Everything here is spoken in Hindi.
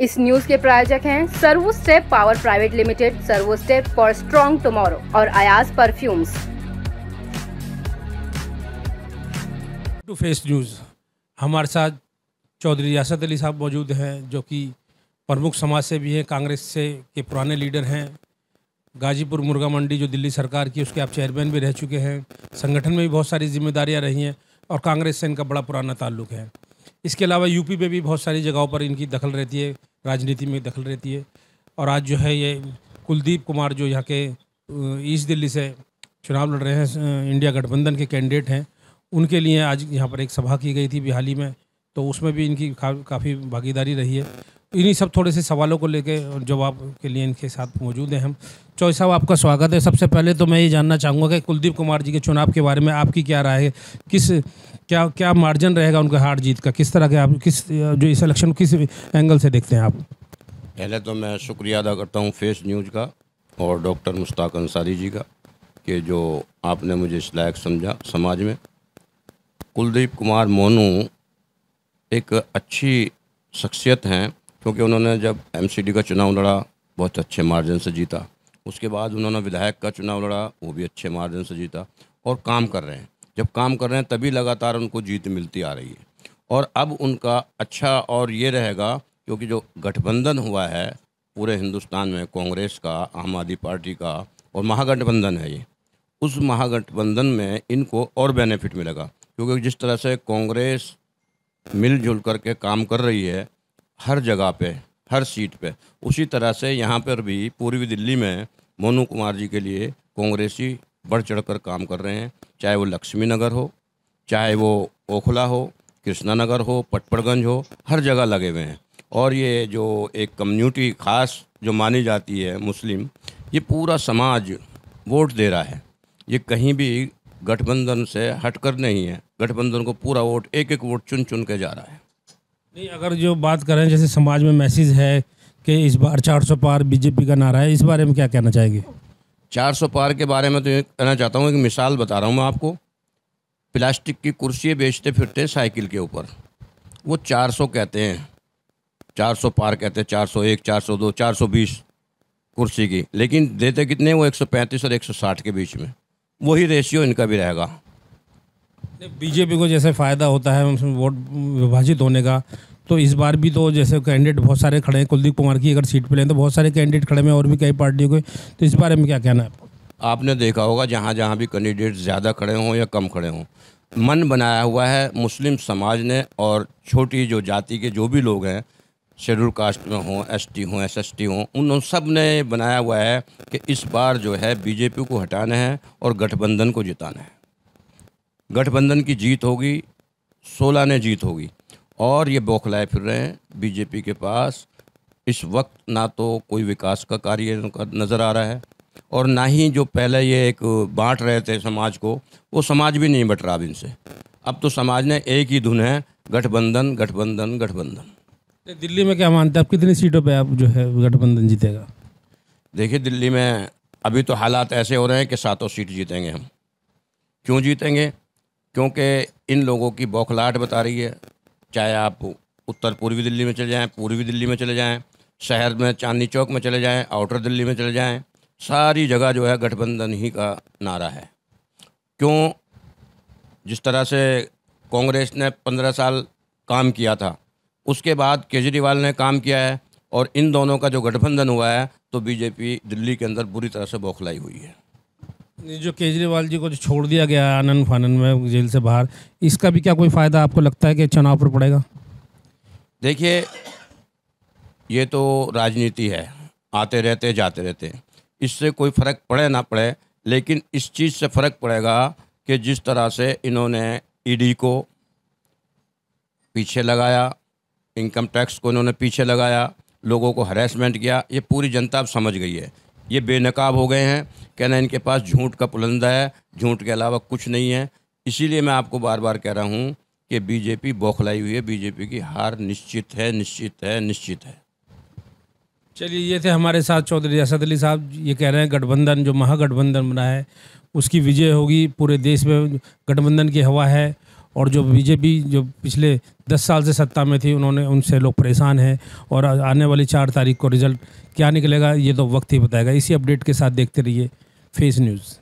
इस न्यूज के प्रायोजक हैं servo step power private limited servo step for strong tomorrow और Ayaz perfumes to face news हमारे साथ चौधरी यासत अली साहब मौजूद हैं जो कि प्रमुख समाज से भी हैं कांग्रेस से के पुराने लीडर हैं गाजीपुर मुर्गा मंडी जो दिल्ली सरकार की उसके आप चेयरमैन भी रह चुके हैं संगठन में भी बहुत सारी जिम्मेदारियां रही हैं और कांग्रेस से इनका बड़ा पुराना ताल्लुक है इसके अलावा यूपी में भी बहुत सारी जगहों पर इनकी दखल रहती है राजनीति में दखल रहती है और आज जो है ये कुलदीप कुमार जो यहाँ के ईस्ट दिल्ली से चुनाव लड़ रहे हैं इंडिया गठबंधन के कैंडिडेट हैं उनके लिए आज यहाँ पर एक सभा की गई थी बिहाली में तो उसमें भी इनकी का, काफ़ी भागीदारी रही है इन्हीं सब थोड़े से सवालों को लेके जवाब के लिए इनके साथ मौजूद हैं हम चौय साहब आपका स्वागत है सबसे पहले तो मैं ये जानना चाहूँगा कि कुलदीप कुमार जी के चुनाव के बारे में आपकी क्या राय है किस क्या क्या मार्जिन रहेगा उनका हार जीत का किस तरह के आप किस जो इस इलेक्शन किस एंगल से देखते हैं आप पहले तो मैं शुक्रिया अदा करता हूँ फेस न्यूज़ का और डॉक्टर मुश्ताक अंसारी जी का कि जो आपने मुझे इस लायक समझा समाज में कुलदीप कुमार मोनू एक अच्छी शख्सियत हैं क्योंकि उन्होंने जब एम का चुनाव लड़ा बहुत अच्छे मार्जिन से जीता उसके बाद उन्होंने विधायक का चुनाव लड़ा वो भी अच्छे मार्जिन से जीता और काम कर रहे हैं जब काम कर रहे हैं तभी लगातार उनको जीत मिलती आ रही है और अब उनका अच्छा और ये रहेगा क्योंकि जो गठबंधन हुआ है पूरे हिंदुस्तान में कांग्रेस का आम आदमी पार्टी का और महागठबंधन है ये उस महागठबंधन में इनको और बेनिफिट मिलेगा क्योंकि जिस तरह से कांग्रेस मिलजुल करके काम कर रही है हर जगह पे हर सीट पे उसी तरह से यहाँ पर भी पूर्वी दिल्ली में मोनू कुमार जी के लिए कांग्रेसी बढ़ चढ़ कर काम कर रहे हैं चाहे वो लक्ष्मी नगर हो चाहे वो ओखला हो कृष्णा नगर हो पटपड़गंज हो हर जगह लगे हुए हैं और ये जो एक कम्युनिटी खास जो मानी जाती है मुस्लिम ये पूरा समाज वोट दे रहा है ये कहीं भी गठबंधन से हटकर नहीं है गठबंधन को पूरा वोट एक एक वोट चुन चुन के जा रहा है नहीं अगर जो बात करें जैसे समाज में मैसेज है कि इस बार 400 पार बीजेपी का नारा है इस बारे में क्या कहना चाहेंगे 400 पार के बारे में तो ये कहना चाहता हूँ एक मिसाल बता रहा हूँ मैं आपको प्लास्टिक की कुर्सी बेचते फिरते साइकिल के ऊपर वो 400 कहते हैं 400 पार कहते हैं 401, 402, 420 कुर्सी की लेकिन देते कितने वो 135 और 160 के बीच में वही रेशियो इनका भी रहेगा बीजेपी को जैसे फ़ायदा होता है उसमें वोट विभाजित होने का तो इस बार भी तो जैसे कैंडिडेट बहुत सारे खड़े हैं कुलदीप कुमार की अगर सीट पर लें तो बहुत सारे कैंडिडेट खड़े हैं और भी कई पार्टियों के तो इस बारे में क्या कहना है आपको आपने देखा होगा जहाँ जहाँ भी कैंडिडेट ज़्यादा खड़े हों या कम खड़े हों मन बनाया हुआ है मुस्लिम समाज ने और छोटी जो जाति के जो भी लोग हैं शेड्यूल कास्ट में हों एस टी हों एस एस टी हों उन सब ने बनाया हुआ है कि इस बार जो है बीजेपी को हटाना है और गठबंधन को जिताना है गठबंधन की जीत होगी सोलह ने जीत होगी और ये बौखलाए फिर रहे हैं बीजेपी के पास इस वक्त ना तो कोई विकास का कार्य नज़र आ रहा है और ना ही जो पहले ये एक बांट रहे थे समाज को वो समाज भी नहीं बट रहा अब इनसे अब तो समाज ने एक ही धुन है गठबंधन गठबंधन गठबंधन तो दिल्ली में क्या मानते हैं आप कितनी सीटों पे आप जो है गठबंधन जीतेगा देखिए दिल्ली में अभी तो हालात ऐसे हो रहे हैं कि सातों सीट जीतेंगे हम क्यों जीतेंगे क्योंकि इन लोगों की बौखलाहट बता रही है चाहे आप उत्तर पूर्वी दिल्ली में चले जाएँ पूर्वी दिल्ली में चले जाएँ शहर में चांदनी चौक में चले जाएँ आउटर दिल्ली में चले जाएँ सारी जगह जो है गठबंधन ही का नारा है क्यों जिस तरह से कांग्रेस ने पंद्रह साल काम किया था उसके बाद केजरीवाल ने काम किया है और इन दोनों का जो गठबंधन हुआ है तो बीजेपी दिल्ली के अंदर बुरी तरह से बौखलाई हुई है जो केजरीवाल जी को जो छोड़ दिया गया है आनंद फानंद में जेल से बाहर इसका भी क्या कोई फ़ायदा आपको लगता है कि चुनाव पर पड़ेगा देखिए ये तो राजनीति है आते रहते जाते रहते इससे कोई फ़र्क पड़े ना पड़े लेकिन इस चीज़ से फ़र्क पड़ेगा कि जिस तरह से इन्होंने ईडी e को पीछे लगाया इनकम टैक्स को इन्होंने पीछे लगाया लोगों को हरेसमेंट किया ये पूरी जनता अब समझ गई है ये बेनकाब हो गए हैं कहना इनके पास झूठ का पुलंदा है झूठ के अलावा कुछ नहीं है इसीलिए मैं आपको बार बार कह रहा हूँ कि बीजेपी बौखलाई हुई है बीजेपी की हार निश्चित है निश्चित है निश्चित है चलिए ये थे हमारे साथ चौधरी असद अली साहब ये कह रहे हैं गठबंधन जो महागठबंधन बना है उसकी विजय होगी पूरे देश में गठबंधन की हवा है और जो बीजेपी जो पिछले दस साल से सत्ता में थी उन्होंने उनसे लोग परेशान हैं और आने वाली चार तारीख को रिजल्ट क्या निकलेगा ये तो वक्त ही बताएगा इसी अपडेट के साथ देखते रहिए फेस न्यूज़